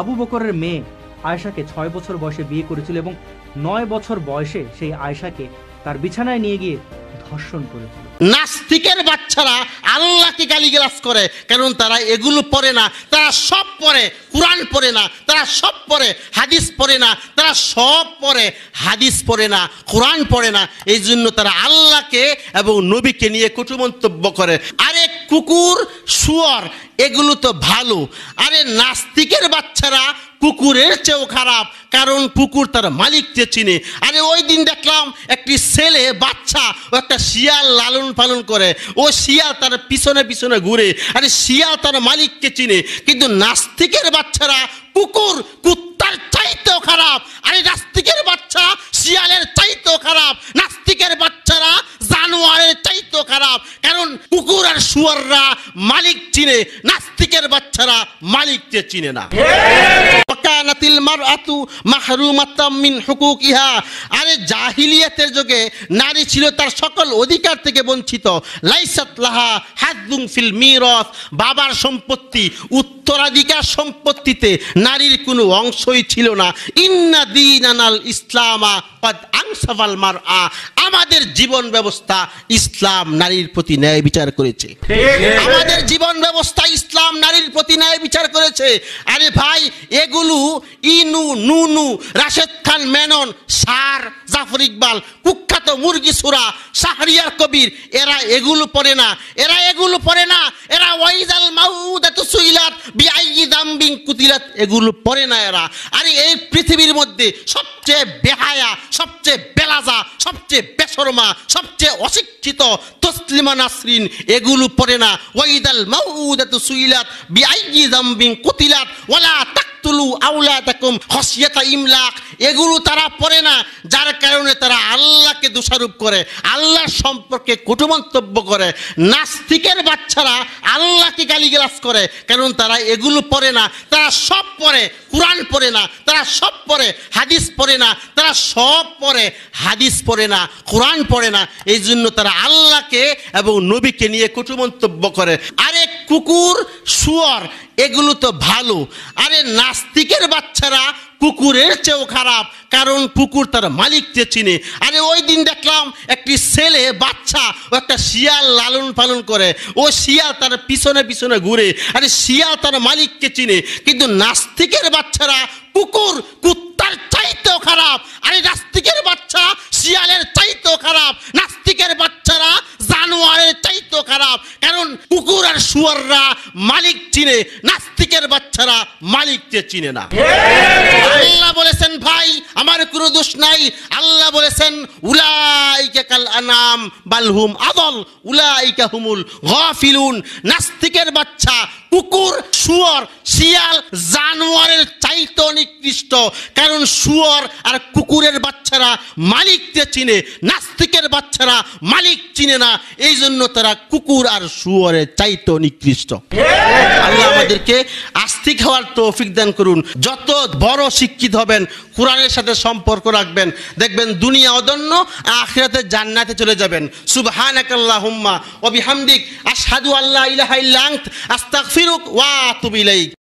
আবু বকরের মেয়ে আয়সাকে ছয় বছর বয়সে বিয়ে করেছিল এবং নয় বছর বয়সে সেই আয়সাকে তার বিছানায় নিয়ে গিয়ে ধর্ষণ করেছিল নাস্তিকের বাচ্চারা আল্লাহকে গালি গালিগালাজ করে কারণ তারা এগুলো পড়ে না তারা সব পড়ে কোরআন পড়ে না তারা সব পড়ে হাদিস পড়ে না তারা সব পড়ে হাদিস পড়ে না কোরআন পড়ে না এই জন্য তারা আল্লাহকে এবং নবীকে নিয়ে কটু মন্তব্য করে আরে কুকুর শুয়ার এগুলো তো ভালো আরে নাস্তিকের বাচ্চারা কুকুরের চেয়েও খারাপ কারণ কুকুর তার মালিককে চিনে আরে ওই দিন দেখলাম একটি ছেলে বাচ্চা ও একটা শিয়াল লালন পালন করে ও শিয়াল তার পিছনে পিছনে ঘুরে আরে শিয়াল তার মালিককে চিনে কিন্তু নাস্তিকের বাচ্চারা কুকুর কুত্তার চাইতেও খারাপ আরে নাস্তিকের বাচ্চা মালিক চিনে নাস্তিকের বাচ্চারা মালিককে চিনে না আরে জাহিলিয়াতের যুগে নারী ছিল তার সকল অধিকার থেকে বঞ্চিত বাবার সম্পত্তি উত্তরাধিকার সম্পত্তিতে নারীর কোনো অংশই ছিল না ইন্না ইসলামা সাভাল মার আ আমাদের জীবন ব্যবস্থা ইসলাম নারীর প্রতি ন্যায় বিচার করেছে আমাদের জীবন ব্যবস্থা ইসলাম নারীর প্রতি ন্যায় বিচার করেছে আরে ভাই এগুলো ইনু নুনু রাশেদ খান মেনন সার জাফর ইকবাল কুখ্যাত মুরগি সুরা শাহরিয়ার কবির এরা এগুলো পড়ে না এরা এগুলো পড়ে না এরা ওয়াইজাল মাউদাতু সুইলাত বিআইয়ি দামবিন কুতিলাত এগুলো পড়ে না এরা আরে এই পৃথিবীর মধ্যে সবচেয়ে বেহায়া সবচেয়ে বেলাজা সবচেয়ে বেসরমা সবচেয়ে অশিক্ষিত তসলিমা নাসরিন এগুলো পড়ে না ওয়াইদাল মাউদাতু সুইলাত বিআইয়ি দামবিন কুতিলাত ওয়ালা তুলু আউলা হসিয়াতা ইমলাক এগুলো তারা পড়ে না যার কারণে তারা আল্লাহকে দোষারোপ করে আল্লাহ সম্পর্কে কটু মন্তব্য করে নাস্তিকের বাচ্চারা আল্লাহকে গালিগালাস করে কারণ তারা এগুলো পড়ে না তারা সব পড়ে কোরআন পড়ে না তারা সব পড়ে হাদিস পড়ে না তারা সব পড়ে হাদিস পড়ে না কোরআন পড়ে না এই জন্য তারা আল্লাহকে এবং নবীকে নিয়ে কটু মন্তব্য করে আরেক কুকুর শুয়ার এগুলো তো ভালো আরে নাস্তিকের বাচ্চারা কুকুরের চেয়েও খারাপ কারণ কুকুর তার মালিককে চিনে আরে ওই দিন দেখলাম একটি ছেলে বাচ্চা ও একটা শিয়াল লালন পালন করে ও শিয়াল তার পিছনে পিছনে ঘুরে আরে শিয়াল তার মালিককে চিনে কিন্তু নাস্তিকের বাচ্চারা কুকুর কুত্তার চাইতেও খারাপ কুকুর আর শুয়াররা মালিক চিনে নাস্তিকের বাচ্চারা মালিককে চিনে না আল্লাহ বলেছেন ভাই নাই আল্লাহ বলেছেন উলাইকা কাল আনাম বালহুম আদল উলাইকা হুমুল গাফিলুন নাস্তিকের বাচ্চা কুকুর শুয়র শিয়াল জানোয়ারের চাইতে নিকৃষ্ট কারণ শুয়র আর কুকুরের বাচ্চারা মালিককে চিনে নাস্তিকের বাচ্চারা মালিক চিনে না এই জন্য তারা কুকুর আর শুয়রের চাইতে নিকৃষ্ট আল্লাহ আমাদেরকে নাস্তিক হওয়ার তৌফিক দান করুন যত বড় শিক্ষিত হবেন কোরআনের সাথে সম্পর্ক রাখবেন দেখবেন দুনিয়া অদন্য আখিরাতে জান্নাতে চলে যাবেন সুবহানাকাল্লাহুম্মা ওয়া বিহামদিক আশহাদু আল্লা ইলাহা ইল্লা আস্তাগফিরুক ওয়া আতুবু